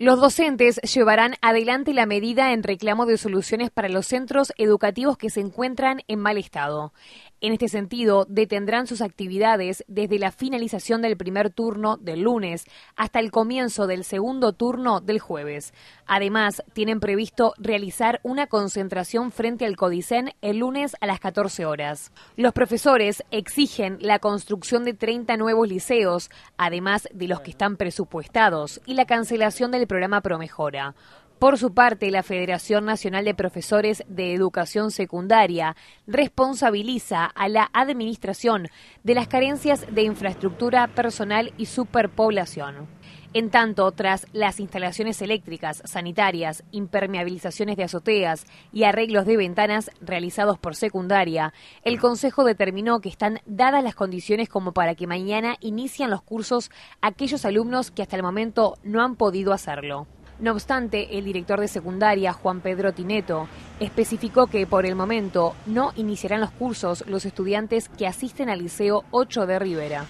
Los docentes llevarán adelante la medida en reclamo de soluciones para los centros educativos que se encuentran en mal estado. En este sentido, detendrán sus actividades desde la finalización del primer turno del lunes hasta el comienzo del segundo turno del jueves. Además, tienen previsto realizar una concentración frente al Codicen el lunes a las 14 horas. Los profesores exigen la construcción de 30 nuevos liceos, además de los que están presupuestados, y la cancelación del programa Promejora. Por su parte, la Federación Nacional de Profesores de Educación Secundaria responsabiliza a la administración de las carencias de infraestructura personal y superpoblación. En tanto, tras las instalaciones eléctricas, sanitarias, impermeabilizaciones de azoteas y arreglos de ventanas realizados por secundaria, el Consejo determinó que están dadas las condiciones como para que mañana inician los cursos aquellos alumnos que hasta el momento no han podido hacerlo. No obstante, el director de secundaria, Juan Pedro Tineto, especificó que por el momento no iniciarán los cursos los estudiantes que asisten al Liceo 8 de Rivera.